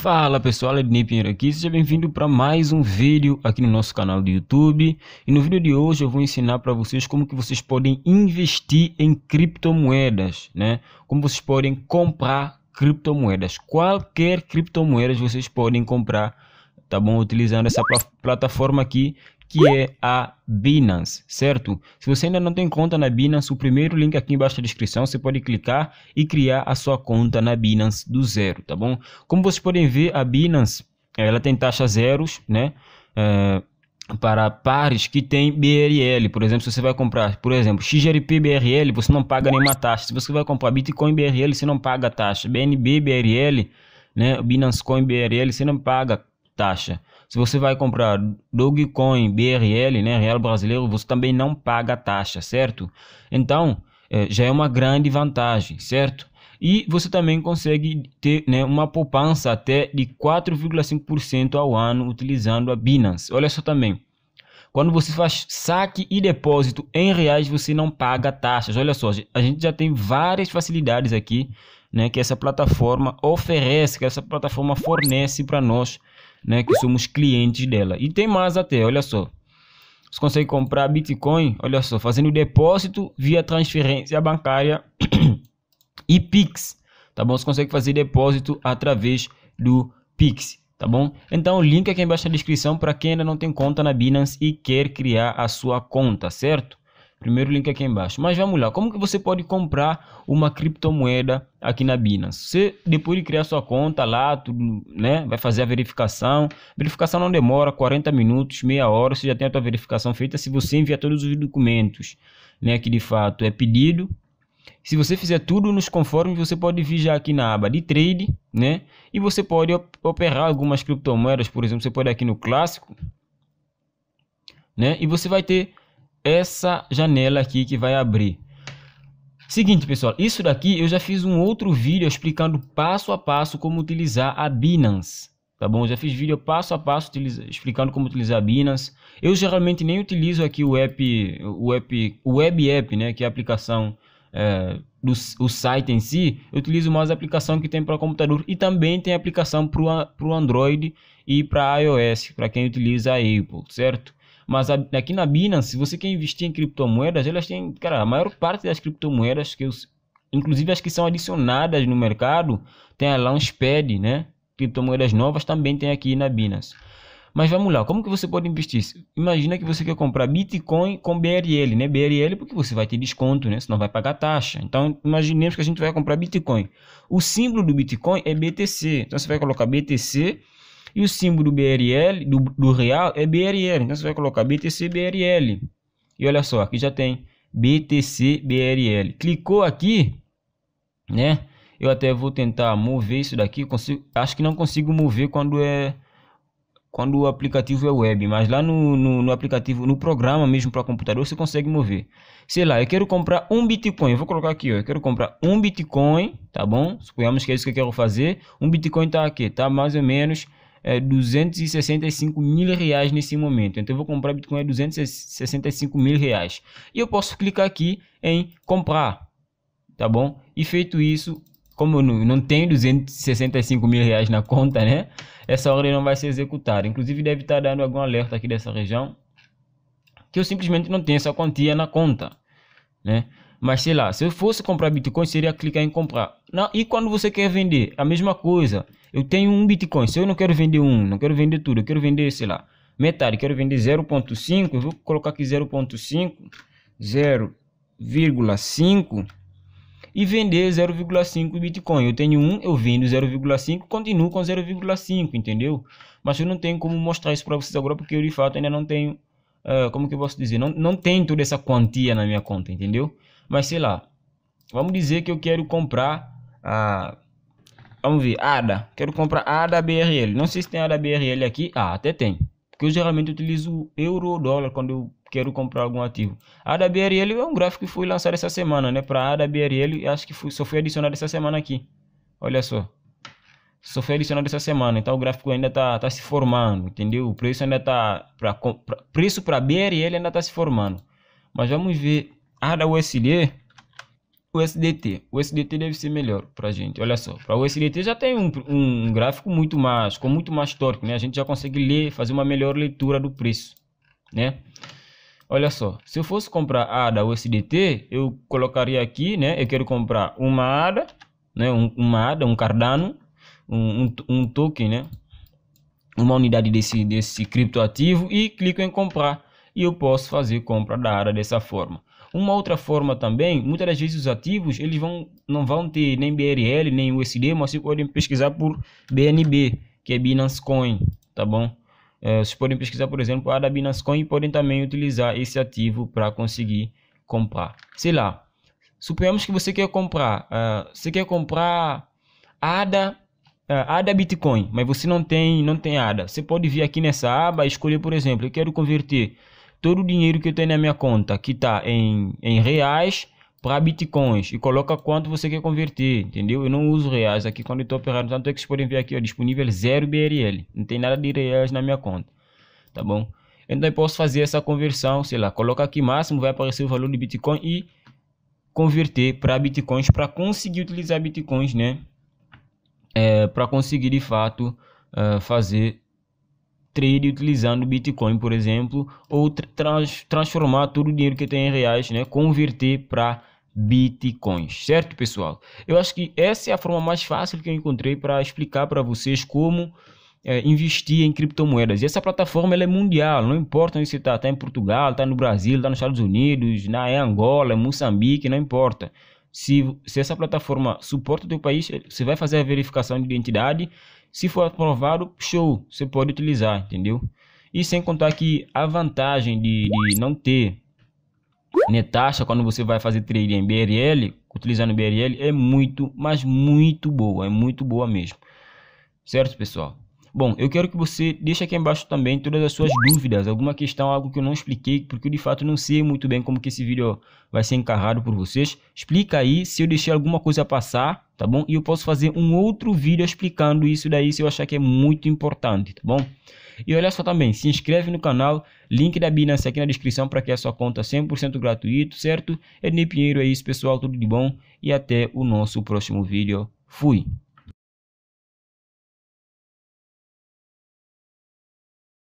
Fala pessoal, Ednei Pinheiro aqui, seja bem-vindo para mais um vídeo aqui no nosso canal do YouTube E no vídeo de hoje eu vou ensinar para vocês como que vocês podem investir em criptomoedas né? Como vocês podem comprar criptomoedas, qualquer criptomoeda vocês podem comprar Tá bom? Utilizando essa plataforma aqui que é a Binance, certo? Se você ainda não tem conta na Binance, o primeiro link aqui embaixo da descrição, você pode clicar e criar a sua conta na Binance do zero, tá bom? Como vocês podem ver, a Binance, ela tem taxa zeros, né? É, para pares que tem BRL, por exemplo, se você vai comprar, por exemplo, XRP BRL, você não paga nenhuma taxa. Se você vai comprar Bitcoin BRL, você não paga taxa. BNB BRL, né, Binance Coin BRL, você não paga taxa. Se você vai comprar Dogecoin, BRL, né, real brasileiro, você também não paga taxa, certo? Então, é, já é uma grande vantagem, certo? E você também consegue ter né, uma poupança até de 4,5% ao ano utilizando a Binance. Olha só também. Quando você faz saque e depósito em reais, você não paga taxas. Olha só, a gente já tem várias facilidades aqui né, que essa plataforma oferece, que essa plataforma fornece para nós né? Que somos clientes dela. E tem mais até, olha só. Você consegue comprar Bitcoin, olha só, fazendo depósito via transferência bancária e Pix, tá bom? Você consegue fazer depósito através do Pix, tá bom? Então o link aqui embaixo na descrição para quem ainda não tem conta na Binance e quer criar a sua conta, certo? Primeiro link aqui embaixo. Mas vamos lá, como que você pode comprar uma criptomoeda aqui na Binance? Você depois de criar sua conta lá, tudo, né, vai fazer a verificação. Verificação não demora 40 minutos, meia hora, você já tem a sua verificação feita se você enviar todos os documentos, né, que de fato é pedido. Se você fizer tudo nos conformes, você pode vir já aqui na aba de trade, né? E você pode operar algumas criptomoedas, por exemplo, você pode ir aqui no clássico, né? E você vai ter essa janela aqui que vai abrir. Seguinte, pessoal, isso daqui eu já fiz um outro vídeo explicando passo a passo como utilizar a Binance, tá bom? Eu já fiz vídeo passo a passo explicando como utilizar a Binance. Eu geralmente nem utilizo aqui o app, o app, o web app, né, que é a aplicação é, do o site em si, eu utilizo mais a aplicação que tem para computador e também tem aplicação para o Android e para iOS, para quem utiliza a Apple, certo? Mas aqui na Binance, se você quer investir em criptomoedas, elas têm, cara, a maior parte das criptomoedas que eu, inclusive as que são adicionadas no mercado, tem a Launchpad, né? Criptomoedas novas também tem aqui na Binance. Mas vamos lá, como que você pode investir? Imagina que você quer comprar Bitcoin com BRL, né? BRL porque você vai ter desconto, né? não vai pagar taxa. Então, imaginemos que a gente vai comprar Bitcoin. O símbolo do Bitcoin é BTC. Então, você vai colocar BTC e o símbolo BRL do, do real é BRL. Então né? você vai colocar BTC BRL. E olha só, aqui já tem BTC BRL. Clicou aqui, né? Eu até vou tentar mover isso daqui. Consigo, acho que não consigo mover quando é quando o aplicativo é web, mas lá no, no, no aplicativo, no programa mesmo para computador, você consegue mover. Sei lá, eu quero comprar um Bitcoin, eu vou colocar aqui, ó, eu quero comprar um Bitcoin, tá bom? Suponhamos que é isso que eu quero fazer. Um Bitcoin tá aqui, tá mais ou menos é, 265 mil reais nesse momento. Então eu vou comprar Bitcoin a 265 mil reais. E eu posso clicar aqui em comprar, tá bom? E feito isso, como eu não, não tenho 265 mil reais na conta, né? Essa ordem não vai ser executada. Inclusive deve estar dando algum alerta aqui dessa região que eu simplesmente não tenho essa quantia na conta, né? Mas sei lá, se eu fosse comprar Bitcoin, seria clicar em comprar. Não, e quando você quer vender, a mesma coisa. Eu tenho um Bitcoin, se eu não quero vender um, não quero vender tudo, eu quero vender, sei lá, metade, quero vender 0.5, eu vou colocar aqui 0.5, 0,5 e vender 0,5 Bitcoin. Eu tenho um, eu vendo 0,5, continuo com 0,5, entendeu? Mas eu não tenho como mostrar isso para vocês agora porque eu de fato ainda não tenho, uh, como que eu posso dizer, não, não tenho toda essa quantia na minha conta, entendeu? Mas sei lá. Vamos dizer que eu quero comprar a. Vamos ver, ADA. Quero comprar ADA BRL. Não sei se tem ADA BRL aqui. Ah, até tem. Porque eu geralmente utilizo euro ou dólar quando eu quero comprar algum ativo. A ADA BRL é um gráfico que foi lançado essa semana, né? Para a ADA BRL, acho que foi, só foi adicionado essa semana aqui. Olha só. Só foi adicionado essa semana, então o gráfico ainda está tá se formando, entendeu? O preço ainda está para preço para BRL ainda está se formando. Mas vamos ver a ah, da USD? USDT. USDT deve ser melhor para a gente. Olha só, para o USDT já tem um, um gráfico muito mais, com muito mais torque, né? A gente já consegue ler, fazer uma melhor leitura do preço, né? Olha só, se eu fosse comprar ADA USDT, eu colocaria aqui, né? Eu quero comprar uma ADA, né? Um, uma ADA, um Cardano, um, um, um token, né? Uma unidade desse, desse criptoativo e clico em comprar. E eu posso fazer compra da ADA dessa forma. Uma outra forma também, muitas das vezes os ativos, eles vão, não vão ter nem BRL, nem USD, mas vocês podem pesquisar por BNB, que é Binance Coin, tá bom? É, vocês podem pesquisar, por exemplo, a da Binance Coin e podem também utilizar esse ativo para conseguir comprar. Sei lá, suponhamos que você quer comprar, uh, você quer comprar ADA uh, ah, ADA Bitcoin, mas você não tem, não tem ADA. Você pode vir aqui nessa aba e escolher, por exemplo, eu quero converter todo o dinheiro que eu tenho na minha conta, que está em, em reais, para bitcoins e coloca quanto você quer converter, entendeu? Eu não uso reais aqui quando estou operando, tanto é que vocês podem ver aqui, ó, disponível 0 BRL, não tem nada de reais na minha conta, tá bom? Então eu posso fazer essa conversão, sei lá, coloca aqui máximo, vai aparecer o valor de bitcoin e converter para bitcoins para conseguir utilizar bitcoins, né? É, para conseguir de fato uh, fazer trade utilizando Bitcoin, por exemplo, ou trans, transformar todo o dinheiro que tem em reais, né, converter para Bitcoins, certo, pessoal? Eu acho que essa é a forma mais fácil que eu encontrei para explicar para vocês como é, investir em criptomoedas. E essa plataforma ela é mundial, não importa onde você está, está em Portugal, está no Brasil, está nos Estados Unidos, na Angola, Moçambique, não importa. Se, se essa plataforma suporta o teu país, você vai fazer a verificação de identidade se for aprovado, show, você pode utilizar, entendeu? E sem contar que a vantagem de, de não ter né, taxa quando você vai fazer trade em BRL, utilizando BRL, é muito, mas muito boa, é muito boa mesmo. Certo, pessoal? Bom, eu quero que você deixe aqui embaixo também todas as suas dúvidas, alguma questão, algo que eu não expliquei, porque eu de fato não sei muito bem como que esse vídeo vai ser encarrado por vocês. Explica aí se eu deixei alguma coisa passar, tá bom? E eu posso fazer um outro vídeo explicando isso daí se eu achar que é muito importante, tá bom? E olha só também, se inscreve no canal, link da Binance aqui na descrição para que a sua conta 100% gratuito, certo? Ednei Pinheiro é isso, pessoal, tudo de bom e até o nosso próximo vídeo. Fui!